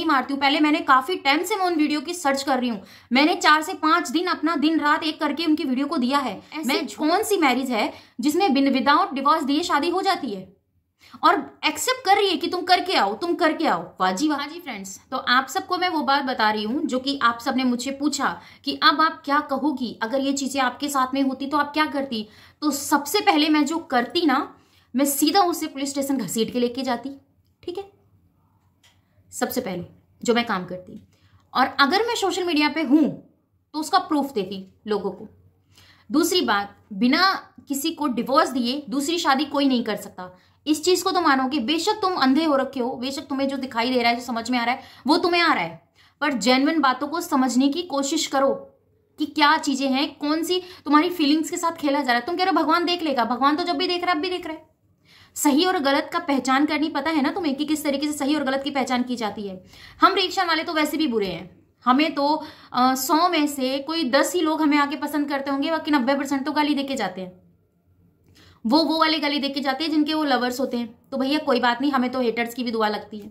नहीं मारती हूँ पहले मैंने काफी टाइम से मैं उन वीडियो की सर्च कर रही हूँ मैंने चार से पांच दिन अपना दिन रात एक करके उनकी वीडियो को दिया है मैं कौन सी मैरिज है जिसमें बिन विदाउट डिवोर्स दिए शादी हो जाती है और एक्सेप्ट कर रही है कि तुम करके आओ तुम करके आओ वाजी वाजी हाँ फ्रेंड्स तो आप सबको मैं वो बात बता रही हूं जो कि आप सबने मुझे पूछा कि अब आप क्या कहोगी अगर ये चीजें आपके साथ में होती तो आप क्या करती तो सबसे पहले मैं जो करती ना मैं सीधा उसे पुलिस स्टेशन घसीट के लेके जाती सबसे पहले जो मैं काम करती और अगर मैं सोशल मीडिया पे हूँ तो उसका प्रूफ देती लोगों को दूसरी बात बिना किसी को डिवोर्स दिए दूसरी शादी कोई नहीं कर सकता इस चीज को तो मानो कि बेशक तुम अंधे हो रखे हो बेशक तुम्हें जो दिखाई दे रहा है जो समझ में आ रहा है वो तुम्हें आ रहा है पर जेनविन बातों को समझने की कोशिश करो कि क्या चीजें हैं कौन सी तुम्हारी फीलिंग्स के साथ खेला जा रहा है तुम कह रहे हो भगवान देख लेगा भगवान तो जब भी देख रहा है अब भी देख रहा है सही और गलत का पहचान करनी पता है ना तुम्हें कि किस तरीके से सही और गलत की पहचान की जाती है हम रिक्शा वाले तो वैसे भी बुरे हैं हमें तो सौ में से कोई दस ही लोग हमें आके पसंद करते होंगे बाकी नब्बे परसेंट तो गाली देके जाते हैं वो वो वाले गाली देके जाते हैं जिनके वो लवर्स होते हैं तो भैया कोई बात नहीं हमें तो हेटर्स की भी दुआ लगती है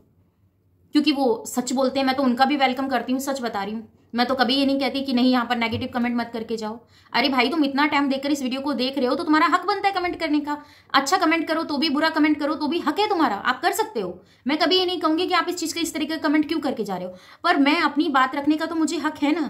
क्योंकि वो सच बोलते हैं मैं तो उनका भी वेलकम करती हूँ सच बता रही हूँ मैं तो कभी ये नहीं कहती कि नहीं यहाँ पर नेगेटिव कमेंट मत करके जाओ अरे भाई तुम इतना टाइम देकर इस वीडियो को देख रहे हो तो तुम्हारा हक बनता है कमेंट करने का अच्छा कमेंट करो तो भी बुरा कमेंट करो तो भी हक है तुम्हारा आप कर सकते हो मैं कभी ये नहीं कहूंगी कि आप इस चीज़ का इस तरीके का कमेंट क्यों करके जा रहे हो पर मैं अपनी बात रखने का तो मुझे हक है ना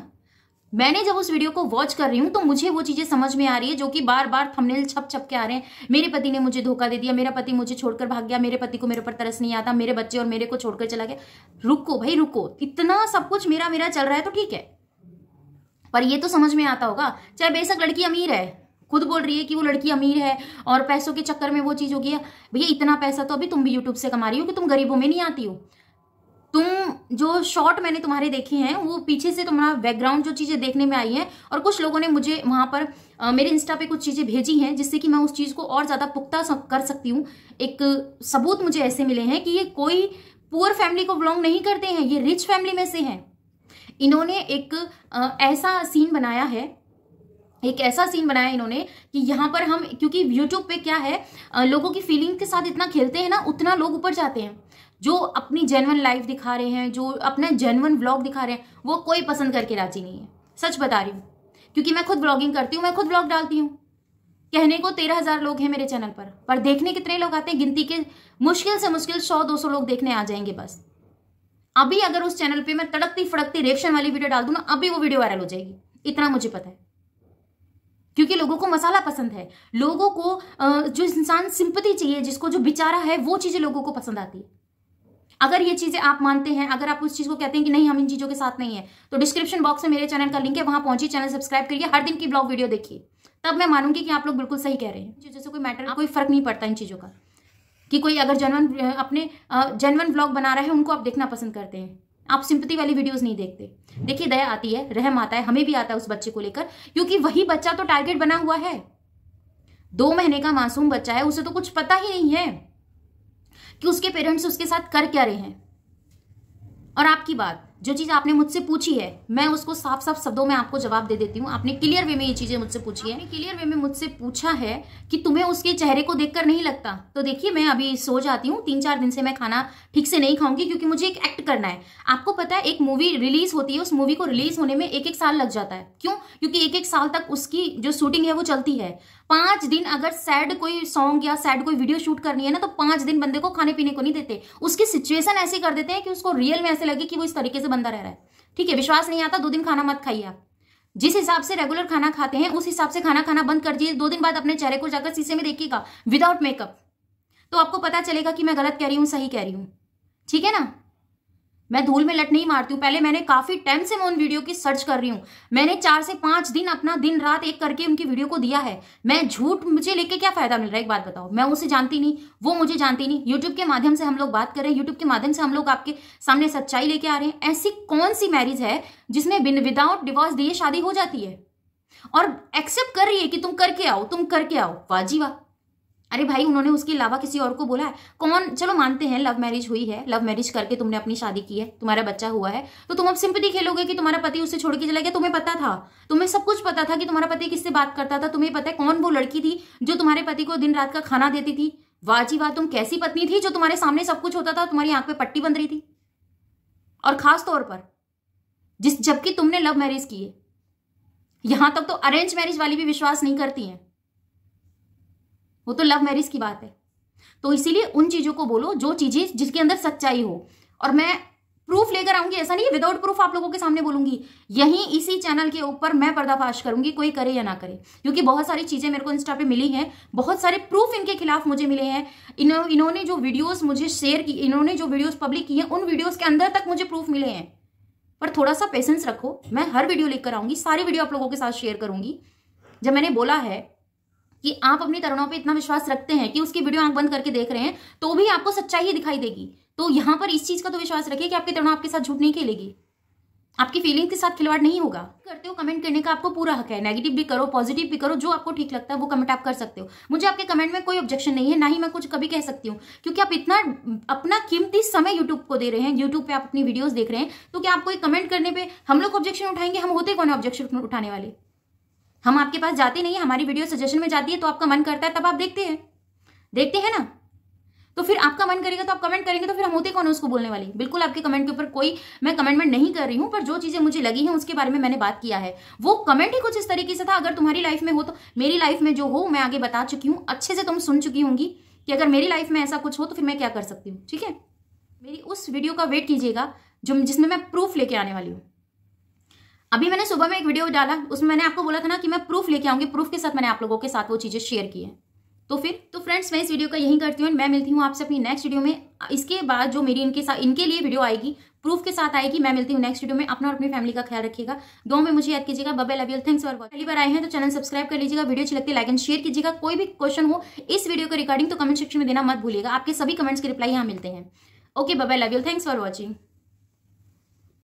मैंने जब उस वीडियो को वॉच कर रही हूं तो मुझे वो चीजें समझ में आ रही है जो कि बार बार थंबनेल छप छप के आ रहे हैं मेरे पति ने मुझे धोखा दे दिया मेरा पति मुझे छोड़कर भाग गया मेरे पति को मेरे ऊपर तरस नहीं आता मेरे बच्चे और मेरे को छोड़कर चला गया रुको भाई रुको इतना सब कुछ मेरा मेरा चल रहा है तो ठीक है पर यह तो समझ में आता होगा चाहे बेशक लड़की अमीर है खुद बोल रही है कि वो लड़की अमीर है और पैसों के चक्कर में वो चीज़ हो गई भैया इतना पैसा तो अभी तुम भी यूट्यूब से कमा रही हो कि तुम गरीबों में नहीं आती हो तुम जो शॉर्ट मैंने तुम्हारे देखे हैं वो पीछे से तुम्हारा बैकग्राउंड जो चीज़ें देखने में आई हैं और कुछ लोगों ने मुझे वहाँ पर आ, मेरे इंस्टा पे कुछ चीज़ें भेजी हैं जिससे कि मैं उस चीज़ को और ज़्यादा पुख्ता कर सकती हूँ एक सबूत मुझे ऐसे मिले हैं कि ये कोई पुअर फैमिली को बिलोंग नहीं करते हैं ये रिच फैमिली में से हैं इन्होंने एक आ, ऐसा सीन बनाया है एक ऐसा सीन बनाया इन्होंने कि यहाँ पर हम क्योंकि यूट्यूब पे क्या है लोगों की फीलिंग के साथ इतना खेलते हैं ना उतना लोग ऊपर जाते हैं जो अपनी जेनवन लाइफ दिखा रहे हैं जो अपना जेनवन ब्लॉग दिखा रहे हैं वो कोई पसंद करके राजी नहीं है सच बता रही हूँ क्योंकि मैं खुद ब्लॉगिंग करती हूँ मैं खुद ब्लॉग डालती हूँ कहने को तेरह हजार लोग हैं मेरे चैनल पर पर देखने कितने लोग आते हैं गिनती के मुश्किल से मुश्किल सौ दो सौ लोग देखने आ जाएंगे बस अभी अगर उस चैनल पे मैं तड़कती फड़कती रिएक्शन वाली वीडियो डाल दूँ ना अभी वो वीडियो वायरल हो जाएगी इतना मुझे पता है क्योंकि लोगों को मसाला पसंद है लोगों को जो इंसान सिंपति चाहिए जिसको जो बेचारा है वो चीज़ें लोगों को पसंद आती है अगर ये चीज़ें आप मानते हैं अगर आप उस चीज़ को कहते हैं कि नहीं हम इन चीज़ों के साथ नहीं है तो डिस्क्रिप्शन बॉक्स में मेरे चैनल का लिंक है वहां पहुंची चैनल सब्सक्राइब करिए हर दिन की ब्लॉग वीडियो देखिए तब मैं मानूंगी कि आप लोग बिल्कुल सही कह रहे हैं जैसे कोई मैटर कोई फर्क नहीं पड़ता इन चीज़ों का कि कोई अगर जनवन अपने जनवन ब्लॉग बना रहा है उनको आप देखना पसंद करते हैं आप सिंपति वाली वीडियोस नहीं देखते देखिए दया आती है रहम आता है हमें भी आता है उस बच्चे को लेकर क्योंकि वही बच्चा तो टारगेट बना हुआ है दो महीने का मासूम बच्चा है उसे तो कुछ पता ही नहीं है कि उसके पेरेंट्स उसके साथ कर क्या रहे हैं और आपकी बात जो चीज़ आपने मुझसे पूछी है मैं उसको साफ साफ शब्दों में आपको जवाब दे देती हूँ आपने क्लियर वे में ये चीज़ें मुझसे पूछी है क्लियर वे में मुझसे पूछा है कि तुम्हें उसके चेहरे को देखकर नहीं लगता तो देखिए मैं अभी सो जाती हूँ तीन चार दिन से मैं खाना ठीक से नहीं खाऊंगी क्योंकि मुझे एक एक्ट करना है आपको पता है एक मूवी रिलीज होती है उस मूवी को रिलीज होने में एक एक साल लग जाता है क्यों क्योंकि एक एक साल तक उसकी जो शूटिंग है वो चलती है पांच दिन अगर सैड कोई सॉन्ग या सैड कोई वीडियो शूट करनी है ना तो पांच दिन बंदे को खाने पीने को नहीं देते उसकी सिचुएशन ऐसी कर देते हैं कि उसको रियल में ऐसे लगे कि वो इस तरीके से बंदा रह रहा है ठीक है विश्वास नहीं आता दो दिन खाना मत खाइए आप जिस हिसाब से रेगुलर खाना खाते हैं उस हिसाब से खाना खाना बंद कर दिए दो दिन बाद अपने चेहरे को जाकर शीशे में देखिएगा विदाउट मेकअप तो आपको पता चलेगा कि मैं गलत कह रही हूँ सही कह रही हूँ ठीक है ना मैं धूल में लट नहीं मारती हूँ पहले मैंने काफी टाइम से मैं उन वीडियो की सर्च कर रही हूँ मैंने चार से पांच दिन अपना दिन रात एक करके उनकी वीडियो को दिया है मैं झूठ मुझे लेके क्या फायदा मिल रहा है एक बात बताओ मैं उसे जानती नहीं वो मुझे जानती नहीं यूट्यूब के माध्यम से हम लोग बात कर रहे हैं यूट्यूब के माध्यम से हम लोग आपके सामने सच्चाई लेके आ रहे हैं ऐसी कौन सी मैरिज है जिसमें बिन विदाउट डिवोर्स दिए शादी हो जाती है और एक्सेप्ट कर रही है कि तुम करके आओ तुम करके आओ वाजीवा अरे भाई उन्होंने उसके अलावा किसी और को बोला है कौन चलो मानते हैं लव मैरिज हुई है लव मैरिज करके तुमने अपनी शादी की है तुम्हारा बच्चा हुआ है तो तुम अब सिंपली खेलोगे कि तुम्हारा पति उसे छोड़ के चला गया तुम्हें पता था तुम्हें सब कुछ पता था कि तुम्हारा पति किससे बात करता था तुम्हें पता है कौन वो लड़की थी जो तुम्हारे पति को दिन रात का खाना देती थी वाजी वाह तुम कैसी पत्नी थी जो तुम्हारे सामने सब कुछ होता था तुम्हारी आंख पे पट्टी बन रही थी और खास तौर पर जिस जबकि तुमने लव मैरिज की है यहां तक तो अरेंज मैरिज वाली भी विश्वास नहीं करती हैं वो तो लव मैरिज की बात है तो इसीलिए उन चीजों को बोलो जो चीजें जिसके अंदर सच्चाई हो और मैं प्रूफ लेकर आऊंगी ऐसा नहीं विदाउट प्रूफ आप लोगों के सामने बोलूंगी यहीं इसी चैनल के ऊपर मैं पर्दाफाश करूंगी कोई करे या ना करे क्योंकि बहुत सारी चीजें मेरे को इंस्टा पे मिली हैं बहुत सारे प्रूफ इनके खिलाफ मुझे मिले हैं इन्हों इन्होंने जो वीडियोस मुझे शेयर की इन्होंने जो वीडियोस पब्लिक की है उन वीडियोज़ के अंदर तक मुझे प्रूफ मिले हैं पर थोड़ा सा पेशेंस रखो मैं हर वीडियो लेकर आऊंगी सारी वीडियो आप लोगों के साथ शेयर करूंगी जब मैंने बोला है कि आप अपनी तरुणों पे इतना विश्वास रखते हैं कि उसकी वीडियो आंख बंद करके देख रहे हैं तो भी आपको सच्चाई ही दिखाई देगी तो यहां पर इस चीज़ का तो विश्वास रखिए कि आपकी तरुणा आपके साथ झूठ नहीं खेलेगी आपकी फीलिंग के साथ खिलवाड़ नहीं होगा करते हो कमेंट करने का आपको पूरा हक है नेगेटिव भी करो पॉजिटिव भी करो जो आपको ठीक लगता है वो कमेंट आप कर सकते हो मुझे आपके कमेंट में कोई ऑब्जेक्शन नहीं है ना ही मैं कुछ कभी कह सकती हूँ क्योंकि आप इतना अपना कीमती समय यूट्यूब को दे रहे हैं यूट्यूब पे आप अपनी वीडियोज देख रहे हैं तो क्या आपको कमेंट करने पर हम लोग ऑब्जेक्शन उठाएंगे हम होते कौन ऑब्जेक्शन उठाने वाले हम आपके पास जाते नहीं हमारी वीडियो सजेशन में जाती है तो आपका मन करता है तब आप देखते हैं देखते हैं ना तो फिर आपका मन करेगा तो आप कमेंट करेंगे तो फिर हम होते कौन उसको बोलने वाली बिल्कुल आपके कमेंट के ऊपर कोई मैं कमेंट में नहीं कर रही हूँ पर जो चीज़ें मुझे लगी हैं उसके बारे में मैंने बात किया है वो कमेंट ही कुछ इस तरीके से था अगर तुम्हारी लाइफ में हो तो मेरी लाइफ में जो हो मैं आगे बता चुकी हूँ अच्छे से तुम सुन चुकी होंगी कि अगर मेरी लाइफ में ऐसा कुछ हो तो फिर मैं क्या कर सकती हूँ ठीक है मेरी उस वीडियो का वेट कीजिएगा जो जिसमें मैं प्रूफ लेके आने वाली हूँ अभी मैंने सुबह में एक वीडियो डाला उसमें मैंने आपको बोला था ना कि मैं प्रूफ लेके आऊंगी प्रूफ के साथ मैंने आप लोगों के साथ वो चीज़ें शेयर की है तो फिर तो फ्रेंड्स मैं इस वीडियो का यही करती हूँ मैं मिलती हूँ आपसे अपनी नेक्स्ट वीडियो में इसके बाद जो मेरी इनके साथ इनके लिए वीडियो आएगी प्रूफ के साथ आएगी मैं मिलती हूँ नेक्स्ट वीडियो में अपना और अपनी फैमिली का ख्याल रखिएगा दो में मुझे याद कीजिएगा बबे लव थैंक्स फॉर वॉच पहली बार आए हैं तो चैनल सब्सक्राइब कर लीजिएगा वीडियो अच्छी लगती है लाइक एंड शेयर कीजिएगा कोई भी क्वेश्चन हो इस वीडियो के रिकॉर्डिंग तो कमेंट सेक्शन में देना मत भूलिएगा आपके सभी कमेंट्स के रिप्लाई यहाँ मिलते हैं ओके बबे लव थैंक्स फॉर वॉचिंग